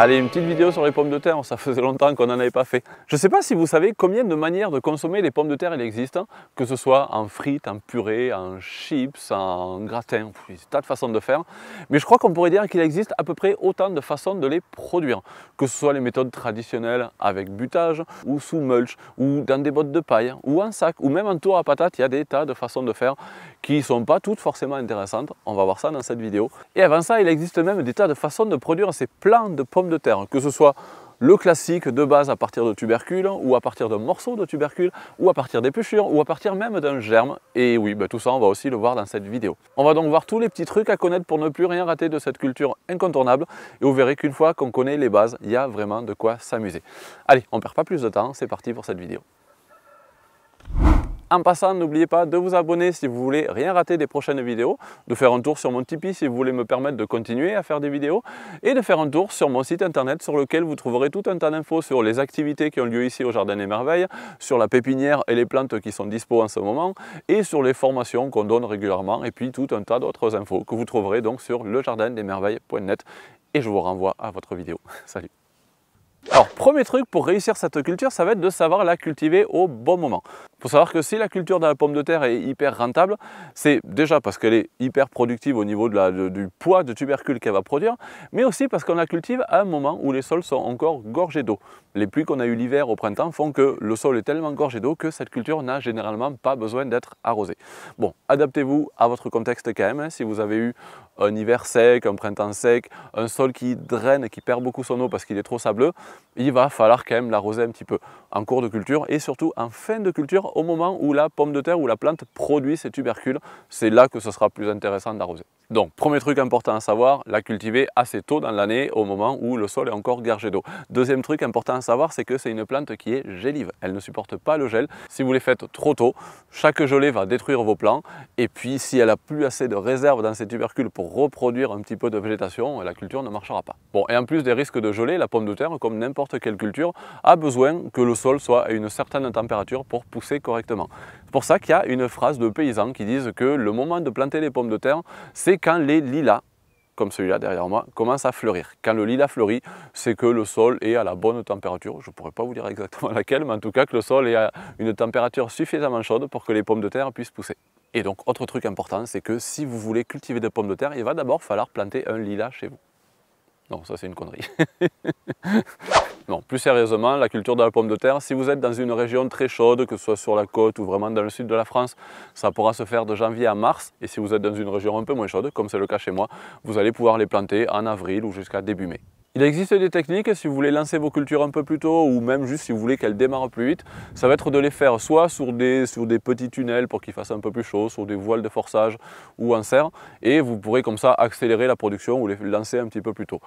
Allez, une petite vidéo sur les pommes de terre, ça faisait longtemps qu'on n'en avait pas fait. Je ne sais pas si vous savez combien de manières de consommer les pommes de terre il existe, hein. que ce soit en frites, en purée, en chips, en gratin, des tas de façons de faire. Mais je crois qu'on pourrait dire qu'il existe à peu près autant de façons de les produire, que ce soit les méthodes traditionnelles avec butage, ou sous mulch, ou dans des bottes de paille, ou en sac, ou même en tour à patate, il y a des tas de façons de faire qui ne sont pas toutes forcément intéressantes. On va voir ça dans cette vidéo. Et avant ça, il existe même des tas de façons de produire ces plants de pommes de terre, hein. que ce soit le classique de base à partir de tubercules ou à partir d'un morceau de tubercule, ou à partir d'épluchures ou à partir même d'un germe. Et oui, ben, tout ça, on va aussi le voir dans cette vidéo. On va donc voir tous les petits trucs à connaître pour ne plus rien rater de cette culture incontournable. Et vous verrez qu'une fois qu'on connaît les bases, il y a vraiment de quoi s'amuser. Allez, on perd pas plus de temps, c'est parti pour cette vidéo. En passant, n'oubliez pas de vous abonner si vous voulez rien rater des prochaines vidéos, de faire un tour sur mon Tipeee si vous voulez me permettre de continuer à faire des vidéos, et de faire un tour sur mon site internet sur lequel vous trouverez tout un tas d'infos sur les activités qui ont lieu ici au Jardin des Merveilles, sur la pépinière et les plantes qui sont dispo en ce moment, et sur les formations qu'on donne régulièrement, et puis tout un tas d'autres infos que vous trouverez donc sur lejardindesmerveilles.net. Et je vous renvoie à votre vidéo. Salut alors, premier truc pour réussir cette culture, ça va être de savoir la cultiver au bon moment. Il faut savoir que si la culture de la pomme de terre est hyper rentable, c'est déjà parce qu'elle est hyper productive au niveau du poids de tubercule qu'elle va produire, mais aussi parce qu'on la cultive à un moment où les sols sont encore gorgés d'eau. Les pluies qu'on a eues l'hiver au printemps font que le sol est tellement gorgé d'eau que cette culture n'a généralement pas besoin d'être arrosée. Bon, adaptez-vous à votre contexte quand même. Hein. si vous avez eu un hiver sec, un printemps sec, un sol qui draine, et qui perd beaucoup son eau parce qu'il est trop sableux, il va falloir quand même l'arroser un petit peu en cours de culture et surtout en fin de culture au moment où la pomme de terre ou la plante produit ses tubercules. C'est là que ce sera plus intéressant d'arroser. Donc, premier truc important à savoir, la cultiver assez tôt dans l'année au moment où le sol est encore gargé d'eau. Deuxième truc important à savoir, c'est que c'est une plante qui est gélive. Elle ne supporte pas le gel. Si vous les faites trop tôt, chaque gelée va détruire vos plants et puis si elle a plus assez de réserves dans ses tubercules pour reproduire un petit peu de végétation, la culture ne marchera pas. Bon, et en plus des risques de gelée, la pomme de terre, comme n'importe quelle culture, a besoin que le sol soit à une certaine température pour pousser correctement. C'est pour ça qu'il y a une phrase de paysans qui disent que le moment de planter les pommes de terre, c'est quand les lilas comme celui-là derrière moi, commence à fleurir. Quand le lilas fleurit, c'est que le sol est à la bonne température. Je ne pourrais pas vous dire exactement laquelle, mais en tout cas que le sol est à une température suffisamment chaude pour que les pommes de terre puissent pousser. Et donc, autre truc important, c'est que si vous voulez cultiver des pommes de terre, il va d'abord falloir planter un lilas chez vous. Non, ça c'est une connerie. non, plus sérieusement, la culture de la pomme de terre, si vous êtes dans une région très chaude, que ce soit sur la côte ou vraiment dans le sud de la France, ça pourra se faire de janvier à mars. Et si vous êtes dans une région un peu moins chaude, comme c'est le cas chez moi, vous allez pouvoir les planter en avril ou jusqu'à début mai. Il existe des techniques, si vous voulez lancer vos cultures un peu plus tôt, ou même juste si vous voulez qu'elles démarrent plus vite, ça va être de les faire soit sur des, sur des petits tunnels pour qu'il fassent un peu plus chaud, sur des voiles de forçage ou en serre, et vous pourrez comme ça accélérer la production ou les lancer un petit peu plus tôt.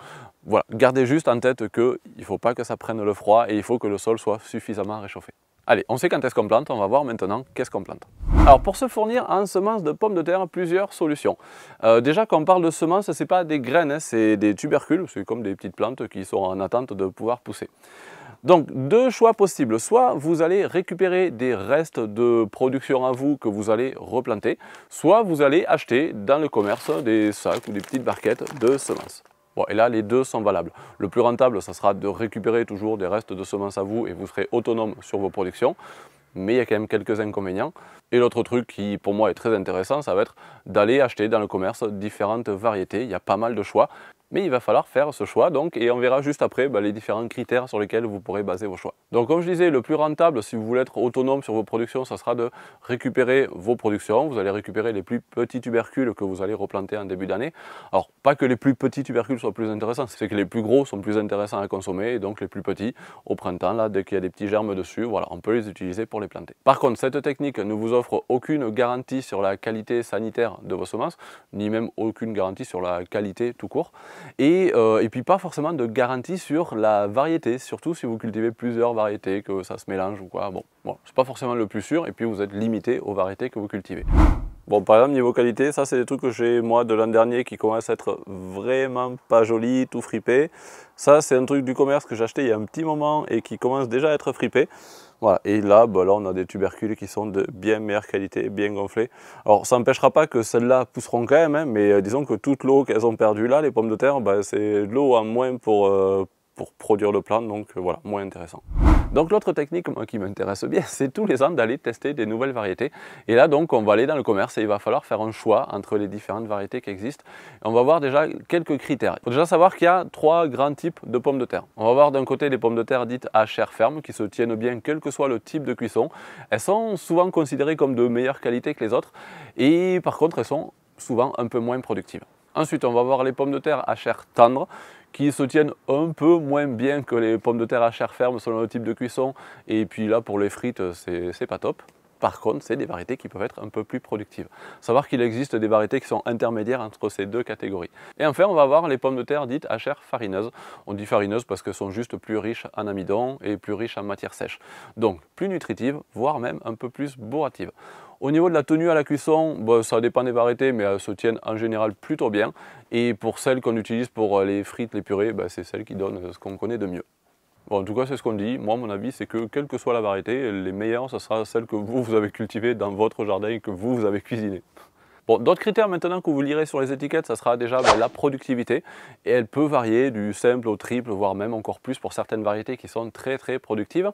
Voilà, gardez juste en tête qu'il ne faut pas que ça prenne le froid et il faut que le sol soit suffisamment réchauffé. Allez, on sait quand est-ce qu'on plante, on va voir maintenant qu'est-ce qu'on plante. Alors pour se fournir en semences de pommes de terre, plusieurs solutions. Euh, déjà quand on parle de semences, ce n'est pas des graines, hein, c'est des tubercules, c'est comme des petites plantes qui sont en attente de pouvoir pousser. Donc deux choix possibles, soit vous allez récupérer des restes de production à vous que vous allez replanter, soit vous allez acheter dans le commerce des sacs ou des petites barquettes de semences. Bon, et là, les deux sont valables. Le plus rentable, ça sera de récupérer toujours des restes de semences à vous et vous serez autonome sur vos productions. Mais il y a quand même quelques inconvénients. Et l'autre truc qui, pour moi, est très intéressant, ça va être d'aller acheter dans le commerce différentes variétés. Il y a pas mal de choix. Mais il va falloir faire ce choix, donc, et on verra juste après bah, les différents critères sur lesquels vous pourrez baser vos choix. Donc, comme je disais, le plus rentable, si vous voulez être autonome sur vos productions, ça sera de récupérer vos productions. Vous allez récupérer les plus petits tubercules que vous allez replanter en début d'année. Alors, pas que les plus petits tubercules soient plus intéressants, c'est que les plus gros sont plus intéressants à consommer, et donc les plus petits, au printemps, là, dès qu'il y a des petits germes dessus, voilà, on peut les utiliser pour les planter. Par contre, cette technique ne vous offre aucune garantie sur la qualité sanitaire de vos semences, ni même aucune garantie sur la qualité tout court. Euh, et, puis pas forcément de garantie sur la variété, surtout si vous cultivez plusieurs variétés, que ça se mélange ou quoi. Bon, bon c'est pas forcément le plus sûr, et puis vous êtes limité aux variétés que vous cultivez. Bon, par exemple, niveau qualité, ça, c'est des trucs que j'ai, moi, de l'an dernier, qui commencent à être vraiment pas joli, tout fripé. Ça, c'est un truc du commerce que j'ai acheté il y a un petit moment et qui commence déjà à être fripé. Voilà. Et là, bah, là, on a des tubercules qui sont de bien meilleure qualité, bien gonflés. Alors, ça n'empêchera pas que celles-là pousseront quand même, hein, mais euh, disons que toute l'eau qu'elles ont perdu là, les pommes de terre, bah, c'est de l'eau en moins pour, euh, pour produire le plant, donc euh, voilà, moins intéressant. Donc l'autre technique qui m'intéresse bien, c'est tous les ans d'aller tester des nouvelles variétés. Et là donc on va aller dans le commerce et il va falloir faire un choix entre les différentes variétés qui existent. on va voir déjà quelques critères. Il faut déjà savoir qu'il y a trois grands types de pommes de terre. On va voir d'un côté les pommes de terre dites à chair ferme qui se tiennent bien quel que soit le type de cuisson. Elles sont souvent considérées comme de meilleure qualité que les autres et par contre elles sont souvent un peu moins productives. Ensuite, on va voir les pommes de terre à chair tendre qui se tiennent un peu moins bien que les pommes de terre à chair ferme selon le type de cuisson. Et puis là, pour les frites, c'est pas top. Par contre, c'est des variétés qui peuvent être un peu plus productives. Savoir qu'il existe des variétés qui sont intermédiaires entre ces deux catégories. Et enfin, on va voir les pommes de terre dites à chair farineuse. On dit farineuse parce qu'elles sont juste plus riches en amidon et plus riches en matière sèche. Donc, plus nutritives, voire même un peu plus bourratives. Au niveau de la tenue à la cuisson, bah, ça dépend des variétés, mais elles se tiennent en général plutôt bien. Et pour celles qu'on utilise pour euh, les frites, les purées, bah, c'est celles qui donnent ce qu'on connaît de mieux. en tout cas, c'est ce qu'on dit. Moi, mon avis, c'est que quelle que soit la variété, les meilleures, ce sera celles que vous, vous avez cultivées dans votre jardin et que vous, vous avez cuisinées d'autres critères maintenant que vous lirez sur les étiquettes, ça sera déjà bah, la productivité. Et elle peut varier du simple au triple, voire même encore plus pour certaines variétés qui sont très très productives.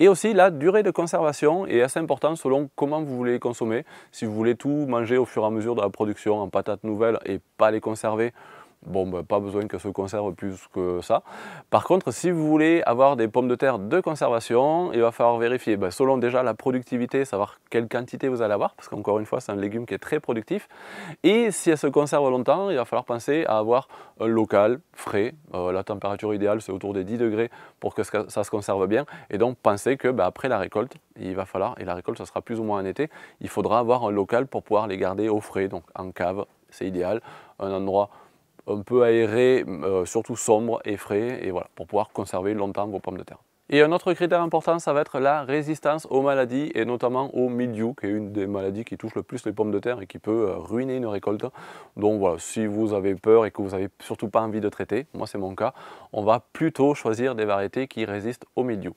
Et aussi la durée de conservation est assez importante selon comment vous voulez consommer. Si vous voulez tout manger au fur et à mesure de la production en patates nouvelles et pas les conserver, bon, bah, pas besoin que se conserve plus que ça. Par contre, si vous voulez avoir des pommes de terre de conservation, il va falloir vérifier, bah, selon déjà la productivité, savoir quelle quantité vous allez avoir, parce qu'encore une fois, c'est un légume qui est très productif. Et si elle se conserve longtemps, il va falloir penser à avoir un euh, local, frais. Euh, la température idéale, c'est autour des 10 degrés pour que ça se conserve bien. Et donc, pensez que bah, après la récolte, il va falloir, et la récolte, ça sera plus ou moins en été, il faudra avoir un local pour pouvoir les garder au frais, donc en cave, c'est idéal, un endroit un peu aéré, euh, surtout sombre et frais, et voilà, pour pouvoir conserver longtemps vos pommes de terre. Et un autre critère important, ça va être la résistance aux maladies et notamment au mildiou, qui est une des maladies qui touche le plus les pommes de terre et qui peut euh, ruiner une récolte. Donc voilà, si vous avez peur et que vous n'avez surtout pas envie de traiter, moi c'est mon cas, on va plutôt choisir des variétés qui résistent au mildiou.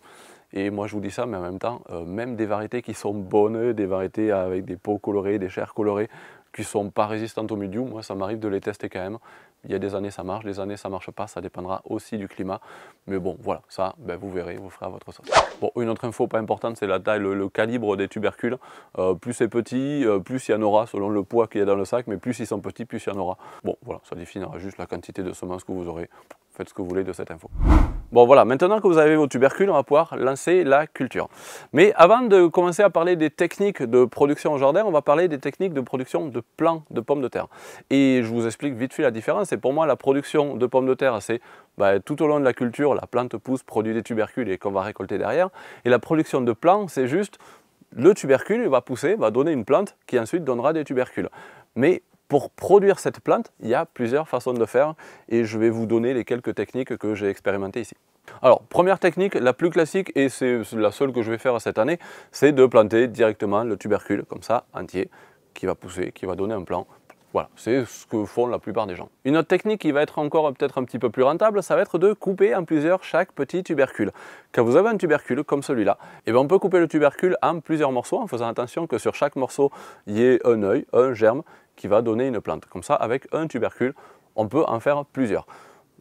Et moi je vous dis ça, mais en même temps, euh, même des variétés qui sont bonnes, des variétés avec des peaux colorées, des chairs colorées, qui ne sont pas résistantes au mildiou, moi ça m'arrive de les tester quand même. Il y a des années, ça marche, des années, ça marche pas, ça dépendra aussi du climat. Mais bon, voilà, ça, ben, vous verrez, vous ferez à votre sauce. Bon, une autre info pas importante, c'est la taille, le, calibre des tubercules. Euh, plus c'est petit, euh, plus il y en aura selon le poids qu'il y a dans le sac, mais plus ils sont petits, plus il y en aura. Bon, voilà, ça définira juste la quantité de semences que vous aurez faites ce que vous voulez de cette info. Bon voilà, maintenant que vous avez vos tubercules, on va pouvoir lancer la culture. Mais avant de commencer à parler des techniques de production au jardin, on va parler des techniques de production de plants de pommes de terre. Et je vous explique vite fait la différence. Et pour moi, la production de pommes de terre, c'est bah, tout au long de la culture, la plante pousse, produit des tubercules et qu'on va récolter derrière. Et la production de plants, c'est juste le tubercule va pousser, va donner une plante qui ensuite donnera des tubercules. Mais pour produire cette plante, il y a plusieurs façons de faire et je vais vous donner les quelques techniques que j'ai expérimentées ici. Alors, première technique, la plus classique, et c'est la seule que je vais faire cette année, c'est de planter directement le tubercule, comme ça, entier, qui va pousser, qui va donner un plant voilà, c'est ce que font la plupart des gens. Une autre technique qui va être encore peut-être un petit peu plus rentable, ça va être de couper en plusieurs chaque petit tubercule. Quand vous avez un tubercule comme celui-là, eh ben, on peut couper le tubercule en plusieurs morceaux en faisant attention que sur chaque morceau, il y ait un œil, un germe qui va donner une plante. Comme ça, avec un tubercule, on peut en faire plusieurs.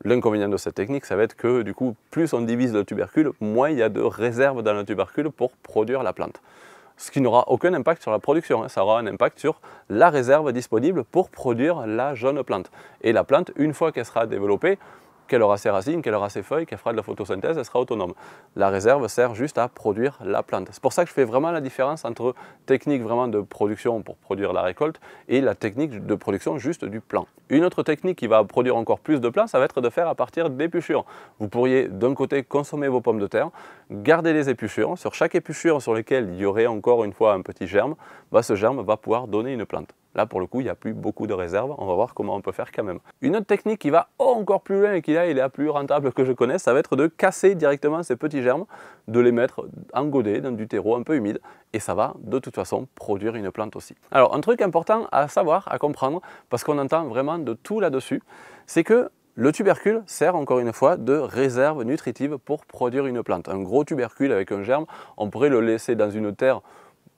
L'inconvénient de cette technique, ça va être que du coup, plus on divise le tubercule, moins il y a de réserves dans le tubercule pour produire la plante ce qui n'aura aucun impact sur la production, hein. ça aura un impact sur la réserve disponible pour produire la jeune plante. Et la plante, une fois qu'elle sera développée, qu'elle aura ses racines, qu'elle aura ses feuilles, qu'elle fera de la photosynthèse, elle sera autonome. La réserve sert juste à produire la plante. C'est pour ça que je fais vraiment la différence entre technique vraiment de production pour produire la récolte et la technique de production juste du plant. Une autre technique qui va produire encore plus de plants, ça va être de faire à partir d'épuchures. Vous pourriez d'un côté consommer vos pommes de terre, garder les épuchures. Sur chaque épuchure sur laquelle il y aurait encore une fois un petit germe, bah, ce germe va pouvoir donner une plante. Là, pour le coup, il n'y a plus beaucoup de réserves. On va voir comment on peut faire quand même. Une autre technique qui va encore plus loin et qui là est la plus rentable que je connaisse, ça va être de casser directement ces petits germes, de les mettre en dans du terreau un peu humide et ça va de toute façon produire une plante aussi. Alors, un truc important à savoir, à comprendre, parce qu'on entend vraiment de tout là-dessus, c'est que le tubercule sert encore une fois de réserve nutritive pour produire une plante. Un gros tubercule avec un germe, on pourrait le laisser dans une terre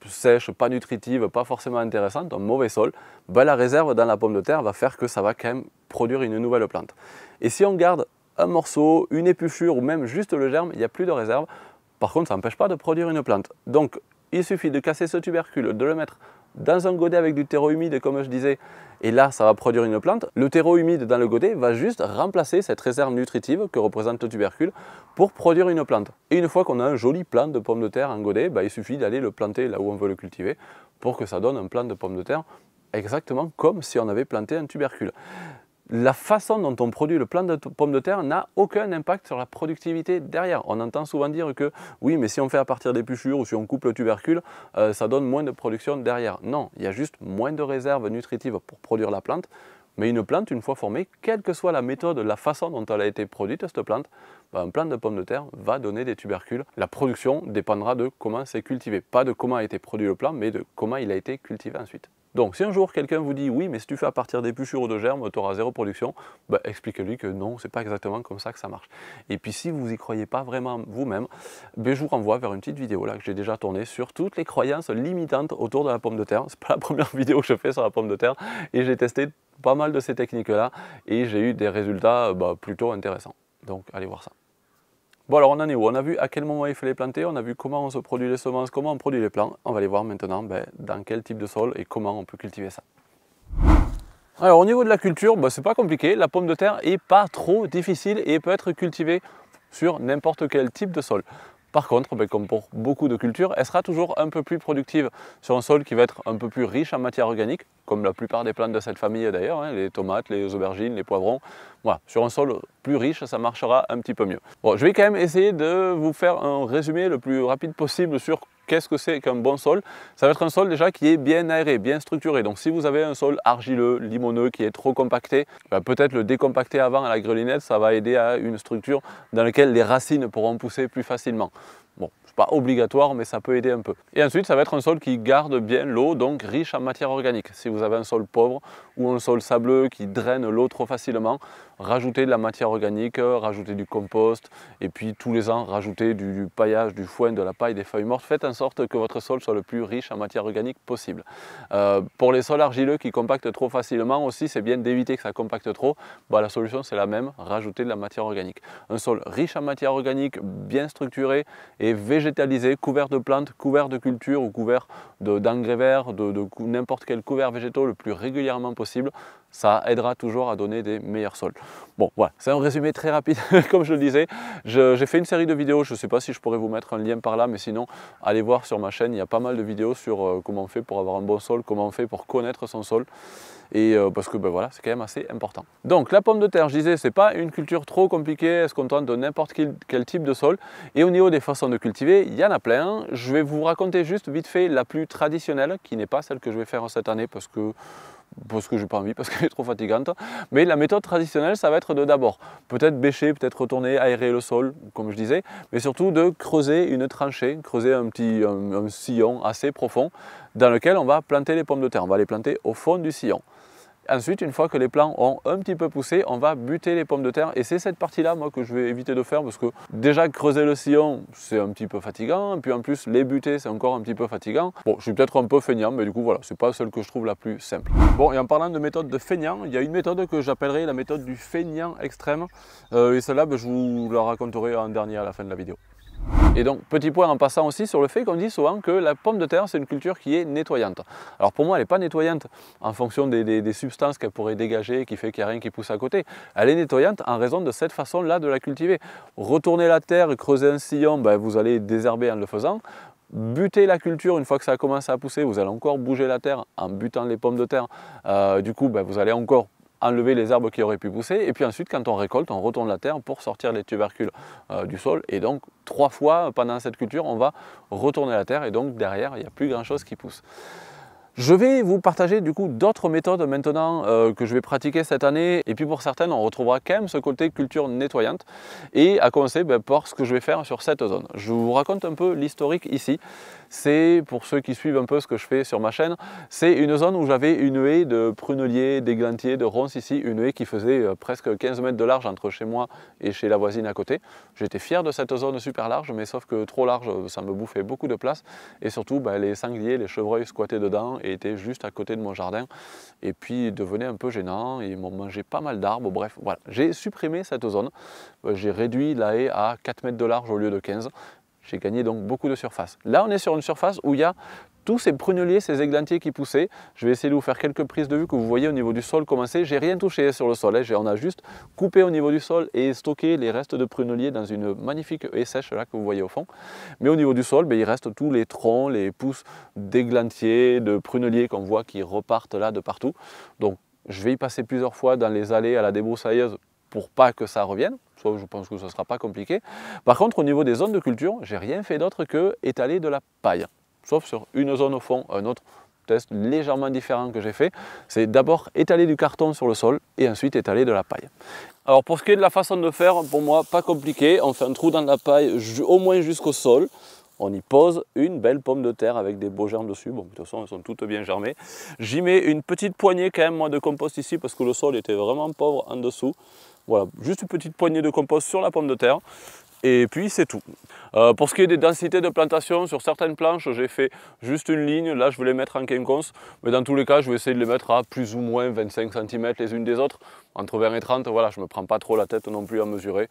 sèche, pas nutritive, pas forcément intéressante, un mauvais sol, ben, la réserve dans la pomme de terre va faire que ça va quand même produire une nouvelle plante. Et si on garde un morceau, une épuchure ou même juste le germe, il n'y a plus de réserve. Par contre, ça n'empêche pas de produire une plante. Donc, il suffit de casser ce tubercule, de le mettre dans un godet avec du terreau humide, comme je disais, et là ça va produire une plante, le terreau humide dans le godet va juste remplacer cette réserve nutritive que représente le tubercule pour produire une plante. Et une fois qu'on a un joli plant de pommes de terre en godet, bah, il suffit d'aller le planter là où on veut le cultiver pour que ça donne un plant de pommes de terre exactement comme si on avait planté un tubercule la façon dont on produit le plant de pommes de terre n'a aucun impact sur la productivité derrière. On entend souvent dire que oui, mais si on fait à partir des ou si on coupe le tubercule, euh, ça donne moins de production derrière. Non, il y a juste moins de réserves nutritives pour produire la plante. Mais une plante, une fois formée, quelle que soit la méthode, la façon dont elle a été produite, cette plante, ben, un plant de pommes de terre va donner des tubercules. La production dépendra de comment c'est cultivé. Pas de comment a été produit le plant, mais de comment il a été cultivé ensuite. Donc si un jour quelqu'un vous dit oui, mais si tu fais à partir des puchures ou de germes, tu auras zéro production, bah, expliquez-lui que non, c'est pas exactement comme ça que ça marche. Et puis si vous n'y croyez pas vraiment vous-même, ben, je vous renvoie vers une petite vidéo là que j'ai déjà tournée sur toutes les croyances limitantes autour de la pomme de terre. C'est pas la première vidéo que je fais sur la pomme de terre et j'ai testé pas mal de ces techniques là et j'ai eu des résultats bah, plutôt intéressants. Donc allez voir ça. Bon, alors on en est où On a vu à quel moment il fallait planter, on a vu comment on se produit les semences, comment on produit les plants. On va aller voir maintenant ben, dans quel type de sol et comment on peut cultiver ça. Alors au niveau de la culture, ben, c'est pas compliqué. La pomme de terre est pas trop difficile et peut être cultivée sur n'importe quel type de sol. Par contre, ben, comme pour beaucoup de cultures, elle sera toujours un peu plus productive sur un sol qui va être un peu plus riche en matière organique, comme la plupart des plantes de cette famille d'ailleurs, hein, les tomates, les aubergines, les poivrons. sur un sol plus riche, ça marchera un petit peu mieux. Bon, je vais quand même essayer de vous faire un résumé le plus rapide possible sur qu'est-ce que c'est qu'un bon sol Ça va être un sol déjà qui est bien aéré, bien structuré. Donc si vous avez un sol argileux, limoneux, qui est trop compacté, bah, peut-être le décompacter avant à la grelinette, ça va aider à une structure dans laquelle les racines pourront pousser plus facilement pas obligatoire, mais ça peut aider un peu. Et ensuite, ça va être un sol qui garde bien l'eau, donc riche en matière organique. Si vous avez un sol pauvre ou un sol sableux qui draine l'eau trop facilement, rajouter de la matière organique, euh, rajouter du compost, et puis tous les ans rajouter du, paillage, du foin, de la paille, des feuilles mortes. Faites en sorte que votre sol soit le plus riche en matière organique possible. Euh, pour les sols argileux qui compactent trop facilement aussi, c'est bien d'éviter que ça compacte trop. Bah, la solution c'est la même, rajouter de la matière organique. Un sol riche en matière organique, bien structuré et végétalisé, couvert de plantes, couvert de cultures ou couvert d'engrais verts, de, de n'importe quel couvert végétaux le plus régulièrement possible, ça aidera toujours à donner des meilleurs sols. Bon, voilà, c'est un résumé très rapide, comme je le disais. J'ai fait une série de vidéos, je ne sais pas si je pourrais vous mettre un lien par là, mais sinon, allez voir sur ma chaîne, il y a pas mal de vidéos sur euh, comment on fait pour avoir un bon sol, comment on fait pour connaître son sol, et euh, parce que ben voilà, c'est quand même assez important. Donc, la pomme de terre, je disais, c'est pas une culture trop compliquée, elle ce contente de n'importe quel, quel, type de sol Et au niveau des façons de cultiver, il y en a plein. Je vais vous raconter juste vite fait la plus traditionnelle, qui n'est pas celle que je vais faire cette année, parce que parce que j'ai pas envie, parce qu'elle est trop fatigante. Mais la méthode traditionnelle, ça va être de d'abord peut-être bêcher, peut-être retourner, aérer le sol, comme je disais, mais surtout de creuser une tranchée, creuser un petit un sillon assez profond dans lequel on va planter les pommes de terre. On va les planter au fond du sillon. Ensuite, une fois que les plants ont un petit peu poussé, on va buter les pommes de terre. Et c'est cette partie-là, moi, que je vais éviter de faire parce que déjà, creuser le sillon, c'est un petit peu fatigant. Et puis en plus, les buter, c'est encore un petit peu fatigant. Bon, je suis peut-être un peu feignant, mais du coup, voilà, c'est pas celle que je trouve la plus simple. Bon, et en parlant de méthode de feignant, il y a une méthode que j'appellerai la méthode du feignant extrême. Euh, et celle-là, ben, je vous la raconterai en dernier à la fin de la vidéo. Et donc, petit point en passant aussi sur le fait qu'on dit souvent que la pomme de terre, c'est une culture qui est nettoyante. Alors pour moi, elle n'est pas nettoyante en fonction des, substances qu'elle pourrait dégager, qui fait qu'il n'y a rien qui pousse à côté. Elle est nettoyante en raison de cette façon-là de la cultiver. Retourner la terre, creuser un sillon, ben, vous allez désherber en le faisant buter la culture une fois que ça a commencé à pousser, vous allez encore bouger la terre en butant les pommes de terre. Euh, du coup, ben, vous allez encore enlever les arbres qui auraient pu pousser. Et puis ensuite, quand on récolte, on retourne la terre pour sortir les tubercules euh, du sol. Et donc, trois fois euh, pendant cette culture, on va retourner la terre. Et donc, derrière, il n'y a plus grand-chose qui pousse. Je vais vous partager du coup d'autres méthodes maintenant euh, que je vais pratiquer cette année et puis pour certaines on retrouvera quand même ce côté culture nettoyante et à commencer ben, par ce que je vais faire sur cette zone. Je vous raconte un peu l'historique ici c'est, pour ceux qui suivent un peu ce que je fais sur ma chaîne, c'est une zone où j'avais une haie de pruneliers, d'églantiers, de ronces ici, une haie qui faisait euh, presque 15 mètres de large entre chez moi et chez la voisine à côté. J'étais fier de cette zone super large, mais sauf que trop large, euh, ça me bouffait beaucoup de place. Et surtout, bah, les sangliers, les chevreuils squattaient dedans et étaient juste à côté de mon jardin. Et puis, ils devenaient un peu gênants, ils m'ont mangé pas mal d'arbres. Bref, voilà, j'ai supprimé cette zone. Bah, j'ai réduit la haie à 4 mètres de large au lieu de 15. J'ai gagné donc beaucoup de surface. Là, on est sur une surface où il y a tous ces pruneliers, ces églantiers qui poussaient. Je vais essayer de vous faire quelques prises de vue que vous voyez au niveau du sol commencer. J'ai rien touché sur le sol, hein. on a juste coupé au niveau du sol et stocké les restes de pruneliers dans une magnifique haie sèche là que vous voyez au fond. Mais au niveau du sol, ben, il reste tous les troncs, les pousses d'églantiers, de pruneliers qu'on voit qui repartent là de partout. Donc je vais y passer plusieurs fois dans les allées à la débroussailleuse pour pas que ça revienne. sauf je pense que ce ne sera pas compliqué. Par contre, au niveau des zones de culture, j'ai rien fait d'autre que étaler de la paille. Sauf sur une zone au fond, un autre test légèrement différent que j'ai fait, c'est d'abord étaler du carton sur le sol et ensuite étaler de la paille. Alors pour ce qui est de la façon de faire, pour moi, pas compliqué. On fait un trou dans la paille au moins jusqu'au sol. On y pose une belle pomme de terre avec des beaux germes dessus. Bon, de toute façon, elles sont toutes bien germées. J'y mets une petite poignée quand même de compost ici parce que le sol était vraiment pauvre en dessous. Voilà, juste une petite poignée de compost sur la pomme de terre. Et puis c'est tout. Euh, pour ce qui est des densités de plantation, sur certaines planches, j'ai fait juste une ligne. Là, je vais les mettre en quinconce. Mais dans tous les cas, je vais essayer de les mettre à plus ou moins 25 cm les unes des autres. Entre 20 et 30, voilà, je ne me prends pas trop la tête non plus à mesurer.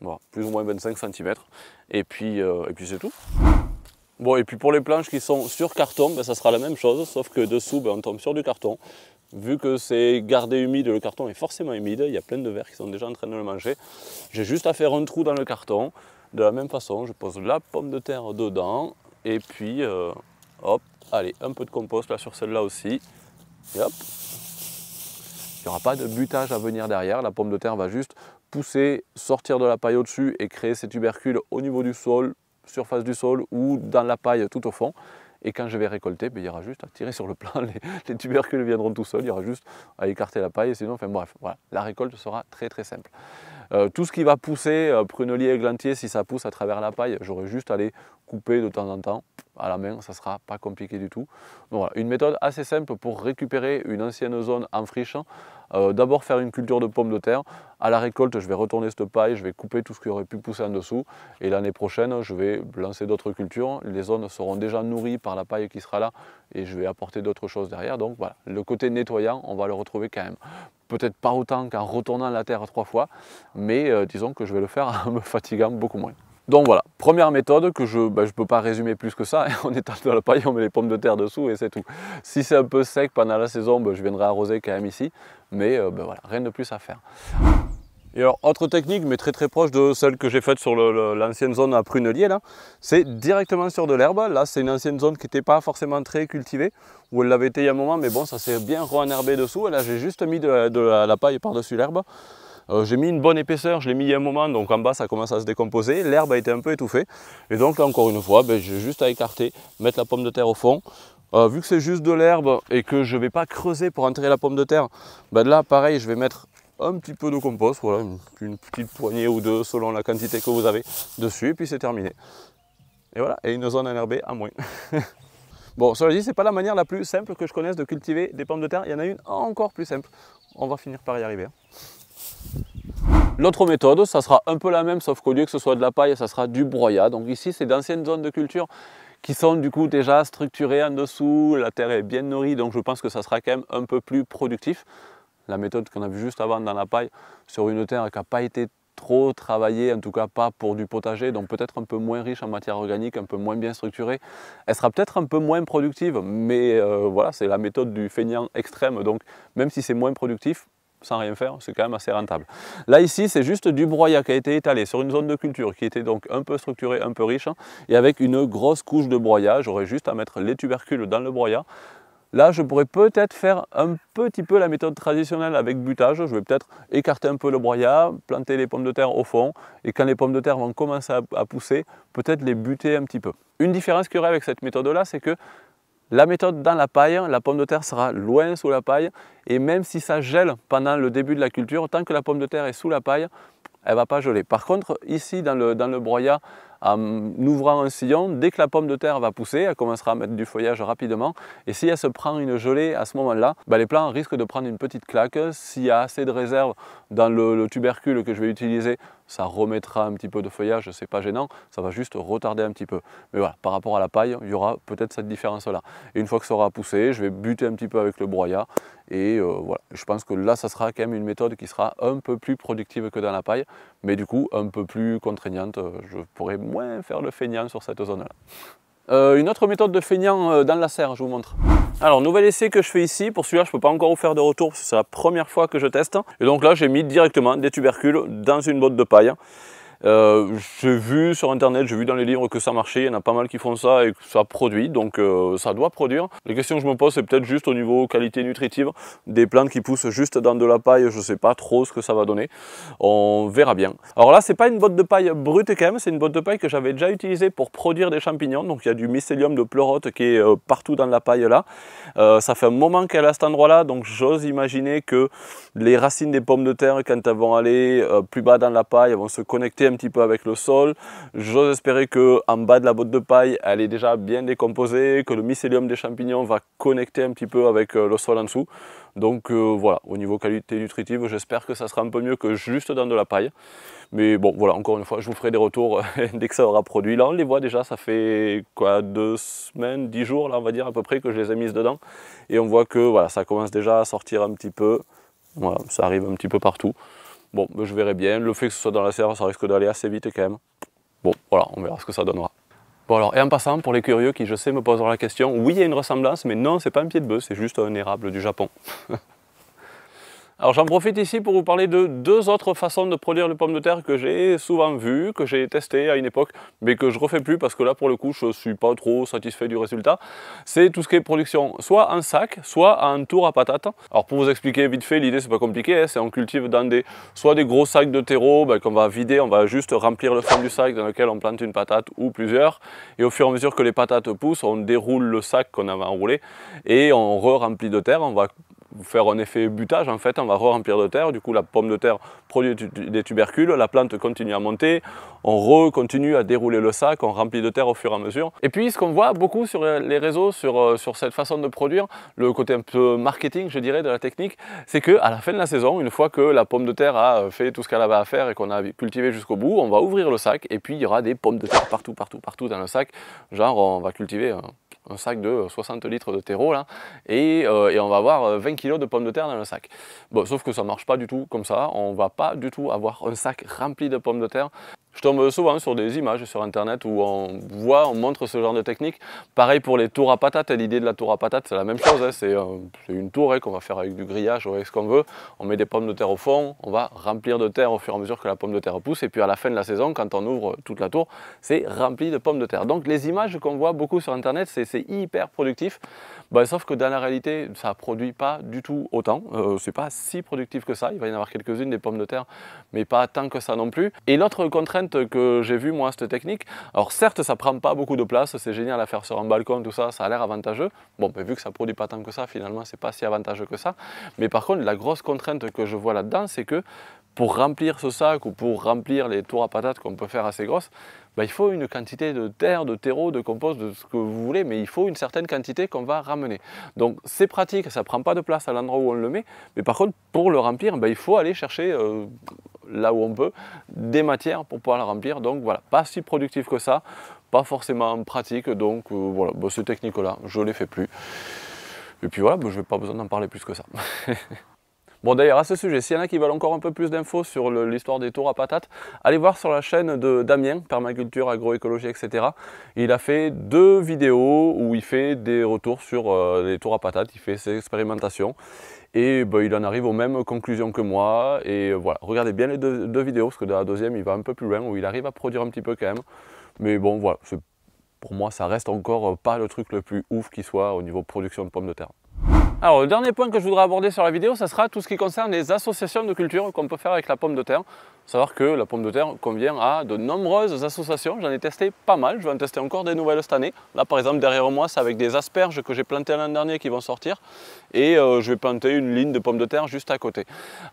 Voilà, plus ou moins 25 cm. Et puis, euh, et puis c'est tout. Bon, et puis pour les planches qui sont sur carton, ben, ça sera la même chose, sauf que dessous, ben, on tombe sur du carton. Vu que c'est gardé humide, le carton est forcément humide, il y a plein de vers qui sont déjà en train de le manger. J'ai juste à faire un trou dans le carton. De la même façon, je pose la pomme de terre dedans. Et puis, euh, hop, allez, un peu de compost là sur celle-là aussi. il n'y aura pas de butage à venir derrière. La pomme de terre va juste pousser, sortir de la paille au-dessus et créer ses tubercules au niveau du sol, surface du sol ou dans la paille tout au fond. Et quand je vais récolter, ben, il y aura juste à tirer sur le plan, les, tubercules viendront tout seuls, il y aura juste à écarter la paille, sinon, enfin bref, voilà, la récolte sera très très simple. Euh, tout ce qui va pousser, euh, prunelier prunelier, glantier, si ça pousse à travers la paille, j'aurai juste à les couper de temps en temps à la main, ça sera pas compliqué du tout. voilà, une méthode assez simple pour récupérer une ancienne zone en friche. Euh, d'abord faire une culture de pommes de terre. À la récolte, je vais retourner cette paille, je vais couper tout ce qui aurait pu pousser en dessous. Et l'année prochaine, je vais lancer d'autres cultures. Les zones seront déjà nourries par la paille qui sera là et je vais apporter d'autres choses derrière. Donc voilà, le côté nettoyant, on va le retrouver quand même. Peut-être pas autant qu'en retournant la terre trois fois, mais euh, disons que je vais le faire en me fatiguant beaucoup moins. Donc voilà, première méthode que je ne bah, peux pas résumer plus que ça. Hein. On étale de la paille, on met les pommes de terre dessous et c'est tout. Si c'est un peu sec pendant la saison, bah, je viendrai arroser quand même ici. Mais euh, bah voilà, rien de plus à faire. Et alors, autre technique, mais très très proche de celle que j'ai faite sur l'ancienne zone à prunelier, là, c'est directement sur de l'herbe. Là, c'est une ancienne zone qui n'était pas forcément très cultivée, où elle l'avait été il y a un moment, mais bon, ça s'est bien re-enherbé dessous. Et là, j'ai juste mis de la paille par-dessus l'herbe. Euh, j'ai mis une bonne épaisseur, je l'ai mis il y a un moment, donc en bas ça commence à se décomposer, l'herbe a été un peu étouffée. Et donc là encore une fois, ben, j'ai juste à écarter, mettre la pomme de terre au fond. Euh, vu que c'est juste de l'herbe et que je ne vais pas creuser pour enterrer la pomme de terre, ben, là pareil je vais mettre un petit peu de compost, voilà, une, petite poignée ou deux selon la quantité que vous avez dessus, et puis c'est terminé. Et voilà, et une zone enherbée à moins. bon, cela dit, ce n'est pas la manière la plus simple que je connaisse de cultiver des pommes de terre, il y en a une encore plus simple. On va finir par y arriver. Hein. L'autre méthode, ça sera un peu la même, sauf qu'au lieu que ce soit de la paille, ça sera du broyat. Donc ici, c'est d'anciennes zones de culture qui sont du coup déjà structurées en dessous, la terre est bien nourrie, donc je pense que ça sera quand même un peu plus productif. La méthode qu'on a vue juste avant dans la paille, sur une terre qui n'a pas été trop travaillée, en tout cas pas pour du potager, donc peut-être un peu moins riche en matière organique, un peu moins bien structurée, elle sera peut-être un peu moins productive, mais euh, voilà, c'est la méthode du feignant extrême, donc même si c'est moins productif, sans rien faire, c'est quand même assez rentable. Là ici, c'est juste du broyat qui a été étalé sur une zone de culture qui était donc un peu structurée, un peu riche, hein, et avec une grosse couche de broyat. J'aurais juste à mettre les tubercules dans le broyat. Là, je pourrais peut-être faire un petit peu la méthode traditionnelle avec butage. Je vais peut-être écarter un peu le broyat, planter les pommes de terre au fond, et quand les pommes de terre vont commencer à pousser, peut-être les buter un petit peu. Une différence qu'il y aurait avec cette méthode-là, c'est que la méthode dans la paille, la pomme de terre sera loin sous la paille et même si ça gèle pendant le début de la culture, tant que la pomme de terre est sous la paille, elle ne va pas geler. Par contre, ici dans le, broyat, en ouvrant un sillon, dès que la pomme de terre va pousser, elle commencera à mettre du feuillage rapidement. Et si elle se prend une gelée à ce moment-là, bah, les plants risquent de prendre une petite claque. S'il y a assez de réserve dans le tubercule que je vais utiliser, ça remettra un petit peu de feuillage, c'est pas gênant, ça va juste retarder un petit peu. Mais voilà, par rapport à la paille, il y aura peut-être cette différence-là. Et une fois que ça aura poussé, je vais buter un petit peu avec le broyat, et euh, voilà, je pense que là, ça sera quand même une méthode qui sera un peu plus productive que dans la paille, mais du coup, un peu plus contraignante, euh, je pourrais moins faire le feignant sur cette zone-là. Euh, une autre méthode de feignant euh, dans la serre, je vous montre. Alors, nouvel essai que je fais ici. Pour celui-là, je ne peux pas encore vous faire de retour c'est la première fois que je teste. Et donc là, j'ai mis directement des tubercules dans une botte de paille. Euh, j'ai vu sur internet, j'ai vu dans les livres que ça marchait, il y en a pas mal qui font ça et que ça produit, donc euh, ça doit produire. Les questions que je me pose, c'est peut-être juste au niveau qualité nutritive, des plantes qui poussent juste dans de la paille, je sais pas trop ce que ça va donner, on verra bien. Alors là, c'est pas une botte de paille brute quand même, c'est une botte de paille que j'avais déjà utilisée pour produire des champignons, donc il y a du mycélium de pleurote qui est euh, partout dans la paille là. ça fait un moment qu'elle est à cet endroit-là, donc j'ose imaginer que les racines des pommes de terre, quand elles vont aller plus bas dans la paille, elles vont se connecter petit peu avec le sol. J'ose espérer en bas de la botte de paille, elle est déjà bien décomposée, que le mycélium des champignons va connecter un petit peu avec euh, le sol en dessous. Donc euh, voilà, au niveau qualité nutritive, j'espère que ça sera un peu mieux que juste dans de la paille. Mais bon, voilà, encore une fois, je vous ferai des retours dès que ça aura produit. Là, on les voit déjà, ça fait quoi, deux semaines, dix jours, là, on va dire à peu près que je les ai mises dedans. Et on voit que voilà, ça commence déjà à sortir un petit peu. ça arrive un petit peu partout. Bon, ben, je verrai bien. Le fait que ce soit dans la serre, ça risque d'aller assez vite quand même. Bon, voilà, on verra ce que ça donnera. Bon alors, et en passant, pour les curieux qui, je sais, me poseront la question, oui, il y a une ressemblance, mais non, c'est pas un pied de bœuf, c'est juste un érable du Japon. Alors j'en profite ici pour vous parler de deux autres façons de produire les pommes de terre que j'ai souvent vues, que j'ai testées à une époque, mais que je refais plus parce que là pour le coup je suis pas trop satisfait du résultat. C'est tout ce qui est production soit en sac, soit en tour à patates Alors pour vous expliquer vite fait, l'idée c'est pas compliqué, hein, c'est on cultive dans des soit des gros sacs de terreau ben, qu'on va vider, on va juste remplir le fond du sac dans lequel on plante une patate ou plusieurs, et au fur et à mesure que les patates poussent, on déroule le sac qu'on avait enroulé et on re-remplit de terre, on va faire un effet butage en fait, on va re-remplir de terre, du coup la pomme de terre produit des tubercules, la plante continue à monter, on continue à dérouler le sac, on remplit de terre au fur et à mesure. Et puis ce qu'on voit beaucoup sur euh, les réseaux, sur, euh, sur cette façon de produire, le côté un peu marketing je dirais de la technique, c'est qu'à la fin de la saison, une fois que la pomme de terre a euh, fait tout ce qu'elle avait à faire et qu'on a cultivé jusqu'au bout, on va ouvrir le sac et puis il y aura des pommes de terre partout, partout, partout dans le sac, genre on va cultiver un sac de 60 euh, litres de terreau là, et, euh, on va avoir 20 euh, kg de pommes de terre dans le sac. Bon, sauf que ça marche pas du tout comme ça, on va pas du tout avoir un sac rempli de pommes de terre. Je tombe souvent sur des images sur internet où on voit, on montre ce genre de technique. Pareil pour les tours à patates, l'idée de la tour à patates, c'est la même chose. Hein. Euh, c'est une tour hein, qu'on va faire avec du grillage ou avec ce qu'on veut. On met des pommes de terre au fond, on va remplir de terre au fur et à mesure que la pomme de terre pousse. Et puis à la fin de la saison, quand on ouvre toute la tour, c'est rempli de pommes de terre. Donc les images qu'on voit beaucoup sur internet, c'est hyper productif. Ben, sauf que dans la réalité, ça ne produit pas du tout autant. Euh, c'est pas si productif que ça. Il va y en avoir quelques-unes des pommes de terre, mais pas tant que ça non plus. Et l'autre contraire, que j'ai vu moi cette technique. Alors certes, ça prend pas beaucoup de place, c'est génial à faire sur un balcon, tout ça, ça a l'air avantageux. Bon, vu que ça produit pas tant que ça, finalement, c'est pas si avantageux que ça. Mais par contre, la grosse contrainte que je vois là-dedans, c'est que pour remplir ce sac ou pour remplir les tours à patates qu'on peut faire assez grosses, bah, il faut une quantité de terre, de terreau, de compost, de ce que vous voulez, mais il faut une certaine quantité qu'on va ramener. Donc c'est pratique, ça prend pas de place à l'endroit où on le met, mais par contre pour le remplir, bah, il faut aller chercher euh, là où on peut, des matières pour pouvoir la remplir. Donc voilà, pas si productif que ça, pas forcément pratique. Donc euh, voilà, ce technique-là, je ne les fais plus. Et puis voilà, je n'ai pas besoin d'en parler plus que ça. Bon d'ailleurs à ce sujet, s'il y en a qui veulent encore un peu plus d'infos sur l'histoire des tours à patates, allez voir sur la chaîne de Damien, permaculture, agroécologie, etc. Il a fait deux vidéos où il fait des retours sur euh, les tours à patates, il fait ses expérimentations. Et bah, il en arrive aux mêmes conclusions que moi. Et euh, voilà, regardez bien les deux, vidéos, parce que dans la deuxième, il va un peu plus loin, où il arrive à produire un petit peu quand même. Mais bon, voilà, pour moi, ça reste encore euh, pas le truc le plus ouf qui soit au niveau production de pommes de terre. Alors, le dernier point que je voudrais aborder sur la vidéo, ça sera tout ce qui concerne les associations de culture qu'on peut faire avec la pomme de terre. savoir que la pomme de terre convient à de nombreuses associations. J'en ai testé pas mal, je vais en tester encore des nouvelles cette année. Là, par exemple, derrière moi, c'est avec des asperges que j'ai plantées l'an dernier qui vont sortir. Et euh, je vais planter une ligne de pommes de terre juste à côté.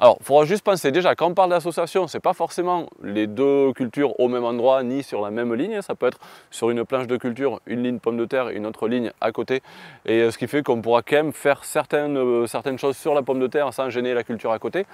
Alors, il faudra juste penser, déjà, quand on parle d'association, c'est pas forcément les deux cultures au même endroit ni sur la même ligne. Ça peut être sur une planche de culture, une ligne pomme de terre et une autre ligne à côté. Et euh, ce qui fait qu'on pourra quand même faire certaines, euh, certaines choses sur la pomme de terre sans gêner la culture à côté.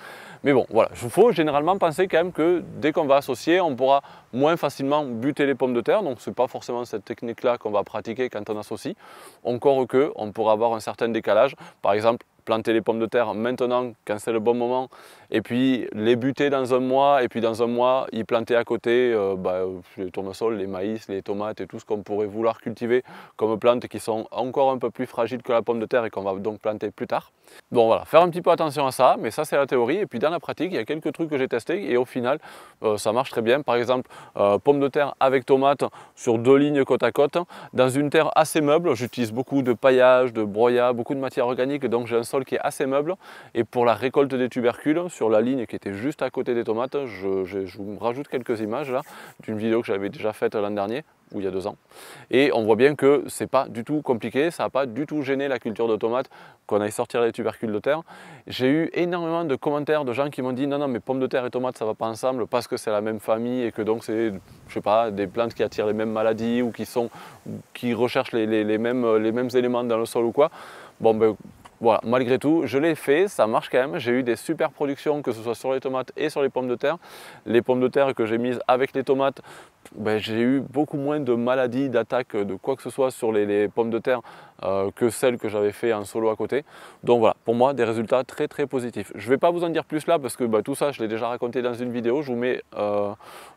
Mais bon, voilà, il faut généralement penser quand même que dès qu'on va associer, on pourra moins facilement buter les pommes de terre. Donc, ce n'est pas forcément cette technique-là qu'on va pratiquer quand on associe. Encore que, on pourra avoir un certain décalage. Par exemple, planter les pommes de terre maintenant quand c'est le bon moment et puis les buter dans un mois et puis dans un mois y planter à côté euh, bah, les tournesols, les maïs, les tomates et tout ce qu'on pourrait vouloir cultiver comme plantes qui sont encore un peu plus fragiles que la pomme de terre et qu'on va donc planter plus tard. Bon voilà, faire un petit peu attention à ça, mais ça c'est la théorie et puis dans la pratique il y a quelques trucs que j'ai testés et au final euh, ça marche très bien. Par exemple, euh, pommes de terre avec tomates sur deux lignes côte à côte dans une terre assez meuble, j'utilise beaucoup de paillage, de broyat, beaucoup de matière organique donc j'ai un qui est assez meuble. Et pour la récolte des tubercules, sur la ligne qui était juste à côté des tomates, je, vous rajoute quelques images là d'une vidéo que j'avais déjà faite l'an dernier ou il y a deux ans. Et on voit bien que c'est pas du tout compliqué, ça n'a pas du tout gêné la culture de tomates qu'on aille sortir les tubercules de terre. J'ai eu énormément de commentaires de gens qui m'ont dit non non mais pommes de terre et tomates ça va pas ensemble parce que c'est la même famille et que donc c'est je sais pas des plantes qui attirent les mêmes maladies ou qui sont qui recherchent les, mêmes les mêmes éléments dans le sol ou quoi. Bon ben voilà, malgré tout, je l'ai fait, ça marche quand même. J'ai eu des super productions, que ce soit sur les tomates et sur les pommes de terre. Les pommes de terre que j'ai mises avec les tomates ben, j'ai eu beaucoup moins de maladies, d'attaques, de quoi que ce soit sur les, pommes de terre euh, que celles que j'avais fait en solo à côté. Donc voilà, pour moi, des résultats très très positifs. Je ne vais pas vous en dire plus là parce que ben, tout ça, je l'ai déjà raconté dans une vidéo. Je vous mets euh,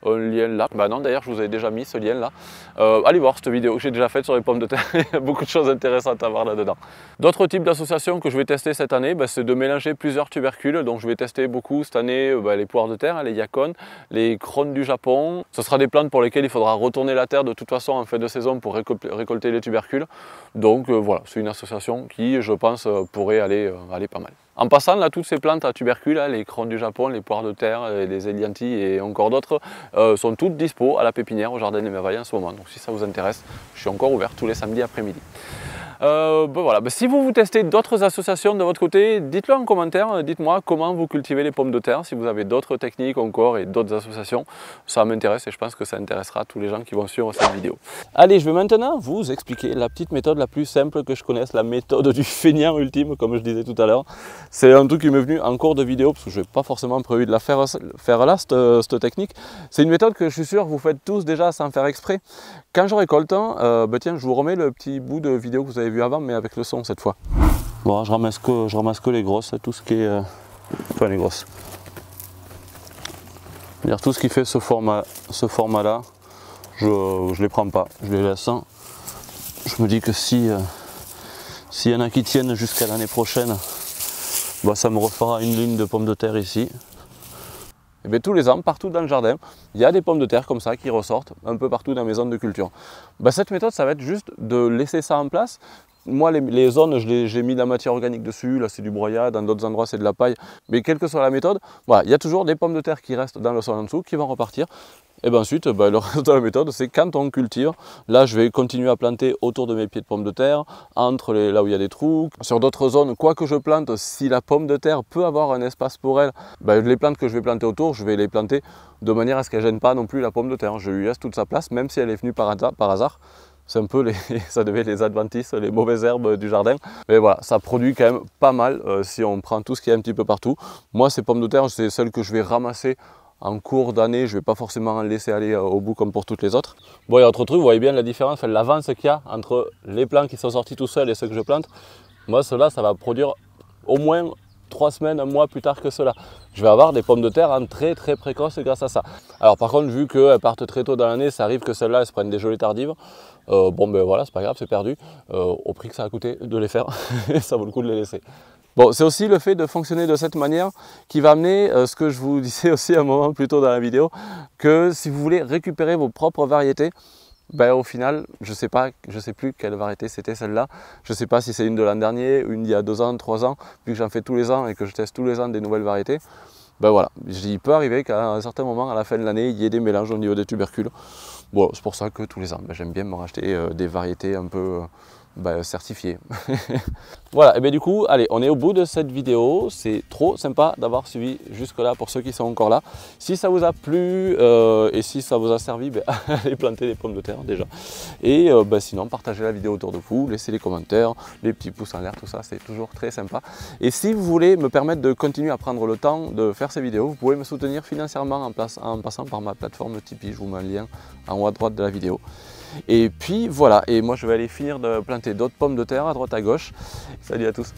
un lien là. bah non, d'ailleurs, je vous avais déjà mis ce lien là. Euh, allez voir cette vidéo que j'ai déjà faite sur les pommes de terre. Il y a beaucoup de choses intéressantes à voir là-dedans. D'autres types d'associations que je vais tester cette année, c'est de mélanger plusieurs tubercules. Donc je vais tester beaucoup cette année les poires de terre, hein, les yakon, les crônes du Japon. Ce sera des plantes pour lesquels il faudra retourner la terre de toute façon en fin de saison pour récolter les tubercules. Donc euh, voilà, c'est une association qui, je pense, euh, pourrait aller, euh, aller pas mal. En passant, là, toutes ces plantes à tubercules, hein, les crons du Japon, les poires de terre, les élianties et encore d'autres, sont toutes dispo à la pépinière au Jardin des Merveilles en ce moment. Donc si ça vous intéresse, je suis encore ouvert tous les samedis après-midi. Euh, ben voilà. Ben, si vous vous testez d'autres associations de votre côté, dites-le en commentaire, dites-moi comment vous cultivez les pommes de terre, si vous avez d'autres techniques encore et d'autres associations, ça m'intéresse et je pense que ça intéressera tous les gens qui vont suivre cette vidéo. Allez, je vais maintenant vous expliquer la petite méthode la plus simple que je connaisse, la méthode du feignant ultime, comme je disais tout à l'heure. C'est un truc qui m'est venu en cours de vidéo, parce que je n'ai pas forcément prévu de la faire, faire là, cette, technique. C'est une méthode que je suis sûr vous faites tous déjà sans faire exprès. Quand je récolte, hein, euh, ben tiens, je vous remets le petit bout de vidéo que vous avez vu avant, mais avec le son cette fois. Bon, je ramasse que, je ramasse que les grosses, tout ce qui est. Euh, les grosses. -dire tout ce qui fait ce format, ce format là, je ne les prends pas, je les laisse. Je me dis que si euh, s'il y en a qui tiennent jusqu'à l'année prochaine, bah, ça me refera une ligne de pommes de terre ici. Eh ben, tous les ans, partout dans le jardin, il y a des pommes de terre comme ça qui ressortent un peu partout dans mes zones de culture. Bah, cette méthode, ça va être juste de laisser ça en place, moi, les, zones, j'ai mis de la matière organique dessus, là c'est du broyat, dans d'autres endroits c'est de la paille, mais quelle que soit la méthode, il y a toujours des pommes de terre qui restent dans le sol en dessous, qui vont repartir, et bien ensuite, bah, le reste de la méthode, c'est quand on cultive, là je vais continuer à planter autour de mes pieds de pommes de terre, entre là où il y a des trous, sur d'autres zones, quoi que je plante, si la pomme de terre peut avoir un espace pour elle, bah, les plantes que je vais planter autour, je vais les planter de manière à ce qu'elle ne gêne pas non plus la pomme de terre. Je lui laisse toute sa place, même si elle est venue par hasard. C'est un peu les, ça devait les adventices, les mauvaises herbes du jardin. Mais voilà, ça produit quand même pas mal euh, si on prend tout ce qu'il y a un petit peu partout. Moi, ces pommes de terre, c'est celles que je vais ramasser en cours d'année, je ne vais pas forcément laisser aller euh, au bout comme pour toutes les autres. Bon, il y a autre truc, vous voyez bien la différence, l'avance qu'il y a entre les plants qui sont sortis tout seuls et ceux que je plante. Moi, cela, ça va produire au moins trois semaines, un mois plus tard que cela. Je vais avoir des pommes de terre en très très précoces grâce à ça. Alors par contre, vu qu'elles partent très tôt dans l'année, ça arrive que celles-là se prennent des jolies tardives. Euh, bon ben voilà, c'est pas grave, c'est perdu. Euh, au prix que ça a coûté de les faire, ça vaut le coup de les laisser. Bon, c'est aussi le fait de fonctionner de cette manière qui va amener euh, ce que je vous disais aussi un moment plus tôt dans la vidéo, que si vous voulez récupérer vos propres variétés, ben, au final, je sais pas, je sais plus quelle variété c'était celle-là. Je ne sais pas si c'est une de l'an dernier, une d'il y a deux ans, trois ans, vu que j'en fais tous les ans et que je teste tous les ans des nouvelles variétés. Ben voilà, il peut arriver qu'à un certain moment, à la fin de l'année, il y ait des mélanges au niveau des tubercules. Bon, c'est pour ça que tous les ans, ben, j'aime bien me racheter euh, des variétés un peu, euh, bah, certifié. voilà, et bien du coup, allez, on est au bout de cette vidéo. C'est trop sympa d'avoir suivi jusque-là pour ceux qui sont encore là. Si ça vous a plu euh, et si ça vous a servi, ben, allez planter des pommes de terre déjà. Et euh, ben, sinon, partagez la vidéo autour de vous, laissez les commentaires, les petits pouces en l'air, tout ça, c'est toujours très sympa. Et si vous voulez me permettre de continuer à prendre le temps de faire ces vidéos, vous pouvez me soutenir financièrement en, en passant par ma plateforme Tipeee. Je vous mets un lien en haut à droite de la vidéo. Et puis voilà, et moi je vais aller finir de planter d'autres pommes de terre à droite à gauche. Salut à tous